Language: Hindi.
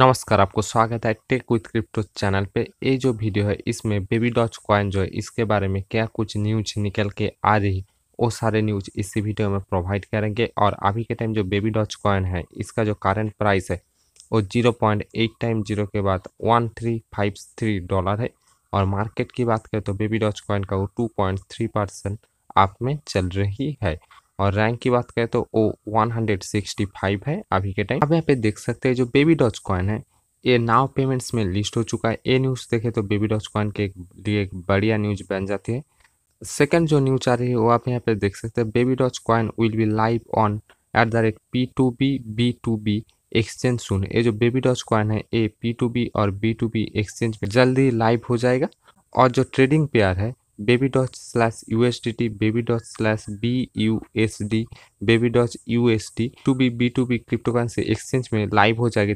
नमस्कार आपको स्वागत है टेक विथ क्रिप्टो चैनल पे ये जो वीडियो है इसमें बेबी डॉच कॉइन जो है इसके बारे में क्या कुछ न्यूज निकल के आ रही वो सारे न्यूज इसी वीडियो में प्रोवाइड करेंगे और अभी के टाइम जो बेबी डॉच कॉइन है इसका जो करंट प्राइस है वो zero point eight time zero के बाद one three five three dollar है और मार्केट की बात करें तो बेबी डॉच कॉइन का वो टू पॉइंट थ्री परसेंट आप में चल रही है और रैंक की बात करें तो वो फाइव है अभी के टाइम अब यहाँ पे देख सकते हैं जो बेबी डॉच कॉइन है ये नाव पेमेंट्स में लिस्ट हो चुका है ये न्यूज़ देखे तो बेबी डॉच कॉइन के लिए एक बढ़िया न्यूज बन जाती है सेकंड जो न्यूज आ रही है वो आप यहाँ पे देख सकते हैं Baby Doge Coin will be live on at the rate P two B B two B exchange सुन ये जो बेबी डॉच कॉइन है ए पी टू बी और बी टू बी एक्सचेंज में जल्दी लाइव हो जाएगा और जो ट्रेडिंग पेयर है baby dot slash USDT baby dot slash B USD baby dot USD two B B two B cryptocurrency exchange মে লাইভ হয়ে যাগে